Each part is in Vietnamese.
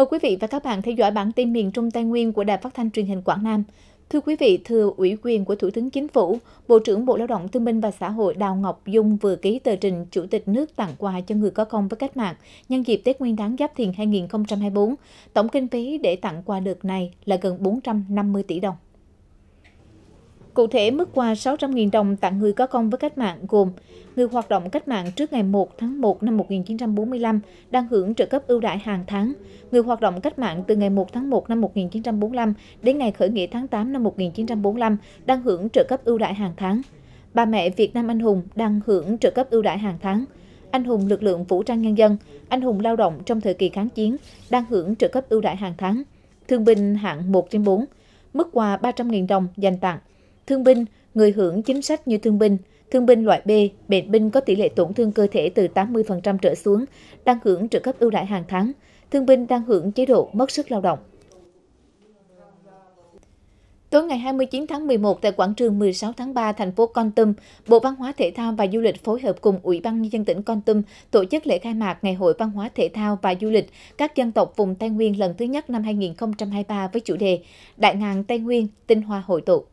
Mời quý vị và các bạn theo dõi bản tin miền Trung Tây Nguyên của Đài Phát thanh Truyền hình Quảng Nam. Thưa quý vị, thưa ủy quyền của Thủ tướng Chính phủ, Bộ trưởng Bộ Lao động Thương binh và Xã hội Đào Ngọc Dung vừa ký tờ trình Chủ tịch nước tặng quà cho người có công với cách mạng nhân dịp Tết Nguyên đán Giáp Thìn 2024. Tổng kinh phí để tặng quà đợt này là gần 450 tỷ đồng. Cụ thể, mức quà 600.000 đồng tặng người có công với cách mạng gồm người hoạt động cách mạng trước ngày 1 tháng 1 năm 1945 đang hưởng trợ cấp ưu đại hàng tháng, người hoạt động cách mạng từ ngày 1 tháng 1 năm 1945 đến ngày khởi nghĩa tháng 8 năm 1945 đang hưởng trợ cấp ưu đại hàng tháng, bà mẹ Việt Nam anh hùng đang hưởng trợ cấp ưu đại hàng tháng, anh hùng lực lượng vũ trang nhân dân, anh hùng lao động trong thời kỳ kháng chiến đang hưởng trợ cấp ưu đại hàng tháng, thương binh hạng 1 trên 4, mức quà 300.000 đồng dành tặng thương binh, người hưởng chính sách như thương binh, thương binh loại B, bệnh binh có tỷ lệ tổn thương cơ thể từ 80% trở xuống, đang hưởng trợ cấp ưu đãi hàng tháng, thương binh đang hưởng chế độ mất sức lao động. Tối ngày 29 tháng 11 tại quảng trường 16 tháng 3 thành phố Con Tum, Bộ Văn hóa Thể thao và Du lịch phối hợp cùng Ủy ban nhân dân tỉnh Con Tum tổ chức lễ khai mạc Ngày hội Văn hóa Thể thao và Du lịch các dân tộc vùng Tây Nguyên lần thứ nhất năm 2023 với chủ đề Đại ngàn Tây Nguyên, tinh hoa hội tụ.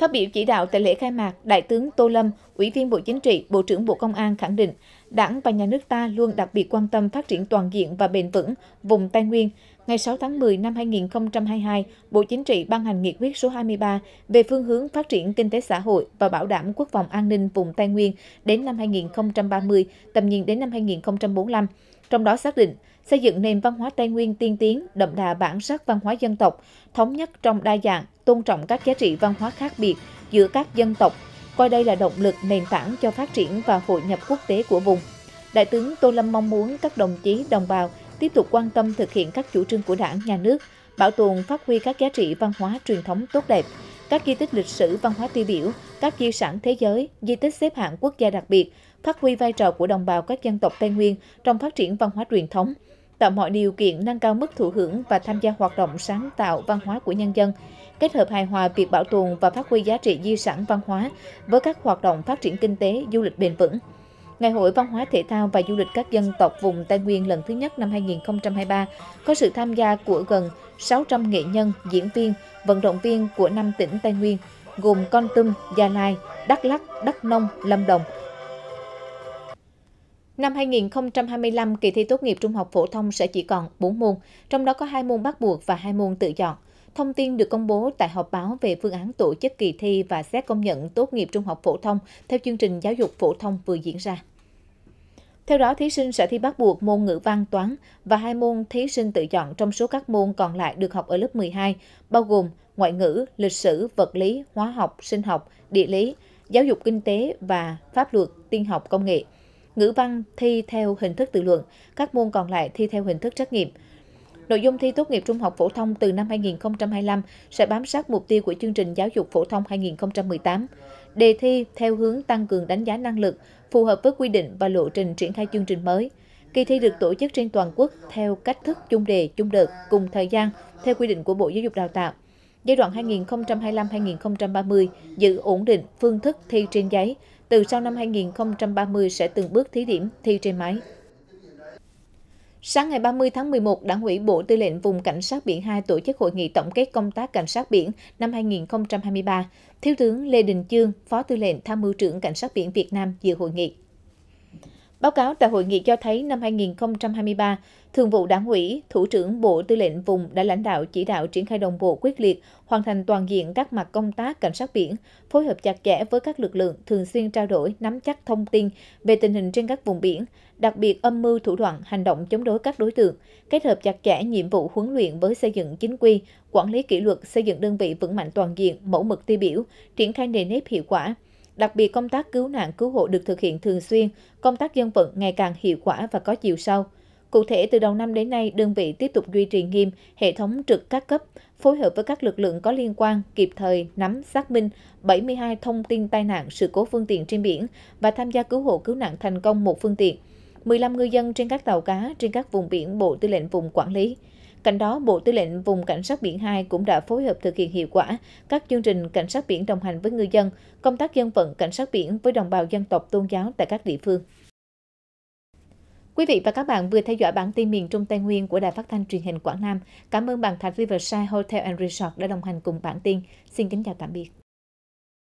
Phát biểu chỉ đạo tại lễ khai mạc, Đại tướng Tô Lâm, Ủy viên Bộ Chính trị, Bộ trưởng Bộ Công an khẳng định, Đảng và nhà nước ta luôn đặc biệt quan tâm phát triển toàn diện và bền vững vùng Tây Nguyên. Ngày 6 tháng 10 năm 2022, Bộ Chính trị ban hành nghị quyết số 23 về phương hướng phát triển kinh tế xã hội và bảo đảm quốc phòng an ninh vùng Tây Nguyên đến năm 2030, tầm nhìn đến năm 2045 trong đó xác định xây dựng nền văn hóa Tây Nguyên tiên tiến, đậm đà bản sắc văn hóa dân tộc, thống nhất trong đa dạng, tôn trọng các giá trị văn hóa khác biệt giữa các dân tộc, coi đây là động lực nền tảng cho phát triển và hội nhập quốc tế của vùng. Đại tướng Tô Lâm mong muốn các đồng chí đồng bào tiếp tục quan tâm thực hiện các chủ trương của Đảng, nhà nước, bảo tồn phát huy các giá trị văn hóa truyền thống tốt đẹp, các di tích lịch sử văn hóa tiêu biểu, các di sản thế giới, di tích xếp hạng quốc gia đặc biệt, phát huy vai trò của đồng bào các dân tộc Tây Nguyên trong phát triển văn hóa truyền thống, tạo mọi điều kiện nâng cao mức thụ hưởng và tham gia hoạt động sáng tạo văn hóa của nhân dân, kết hợp hài hòa việc bảo tồn và phát huy giá trị di sản văn hóa với các hoạt động phát triển kinh tế, du lịch bền vững. Ngày hội văn hóa thể thao và du lịch các dân tộc vùng Tây Nguyên lần thứ nhất năm 2023 có sự tham gia của gần 600 nghệ nhân, diễn viên, vận động viên của năm tỉnh Tây Nguyên, gồm Con Tum, Gia Lai, Đắk lắc, Đắk Nông, Lâm Đồng – Năm 2025, kỳ thi tốt nghiệp trung học phổ thông sẽ chỉ còn 4 môn, trong đó có 2 môn bắt buộc và 2 môn tự chọn. Thông tin được công bố tại họp báo về phương án tổ chức kỳ thi và xét công nhận tốt nghiệp trung học phổ thông theo chương trình giáo dục phổ thông vừa diễn ra. Theo đó, thí sinh sẽ thi bắt buộc môn ngữ văn toán và hai môn thí sinh tự chọn trong số các môn còn lại được học ở lớp 12, bao gồm ngoại ngữ, lịch sử, vật lý, hóa học, sinh học, địa lý, giáo dục kinh tế và pháp luật, tiên học công nghệ ngữ văn thi theo hình thức tự luận, các môn còn lại thi theo hình thức trắc nghiệm. Nội dung thi tốt nghiệp trung học phổ thông từ năm 2025 sẽ bám sát mục tiêu của chương trình giáo dục phổ thông 2018. Đề thi theo hướng tăng cường đánh giá năng lực, phù hợp với quy định và lộ trình triển khai chương trình mới. Kỳ thi được tổ chức trên toàn quốc theo cách thức chung đề, chung đợt, cùng thời gian, theo quy định của Bộ Giáo dục Đào tạo. Giai đoạn 2025-2030 giữ ổn định phương thức thi trên giấy, từ sau năm 2030 sẽ từng bước thí điểm thi trên máy. Sáng ngày 30 tháng 11, Đảng ủy Bộ Tư lệnh Vùng Cảnh sát biển 2 tổ chức hội nghị tổng kết công tác cảnh sát biển năm 2023. Thiếu tướng Lê Đình Chương, Phó Tư lệnh Tham mưu trưởng Cảnh sát biển Việt Nam dự hội nghị. Báo cáo tại hội nghị cho thấy năm 2023, Thường vụ Đảng ủy, Thủ trưởng Bộ Tư lệnh Vùng đã lãnh đạo chỉ đạo triển khai đồng bộ quyết liệt, hoàn thành toàn diện các mặt công tác cảnh sát biển, phối hợp chặt chẽ với các lực lượng thường xuyên trao đổi, nắm chắc thông tin về tình hình trên các vùng biển, đặc biệt âm mưu thủ đoạn hành động chống đối các đối tượng, kết hợp chặt chẽ nhiệm vụ huấn luyện với xây dựng chính quy, quản lý kỷ luật, xây dựng đơn vị vững mạnh toàn diện, mẫu mực tiêu biểu, triển khai nề nếp hiệu quả, Đặc biệt, công tác cứu nạn cứu hộ được thực hiện thường xuyên, công tác dân vận ngày càng hiệu quả và có chiều sâu. Cụ thể, từ đầu năm đến nay, đơn vị tiếp tục duy trì nghiêm hệ thống trực các cấp, phối hợp với các lực lượng có liên quan kịp thời nắm xác minh 72 thông tin tai nạn sự cố phương tiện trên biển và tham gia cứu hộ cứu nạn thành công một phương tiện. 15 ngư dân trên các tàu cá trên các vùng biển Bộ Tư lệnh vùng quản lý. Cạnh đó, Bộ Tư lệnh Vùng Cảnh sát biển 2 cũng đã phối hợp thực hiện hiệu quả các chương trình cảnh sát biển đồng hành với ngư dân, công tác dân vận cảnh sát biển với đồng bào dân tộc tôn giáo tại các địa phương. Quý vị và các bạn vừa theo dõi bản tin miền Trung Tây Nguyên của Đài Phát thanh Truyền hình Quảng Nam. Cảm ơn bạn Thạch Riverside Hotel and Resort đã đồng hành cùng bản tin. Xin kính chào tạm biệt.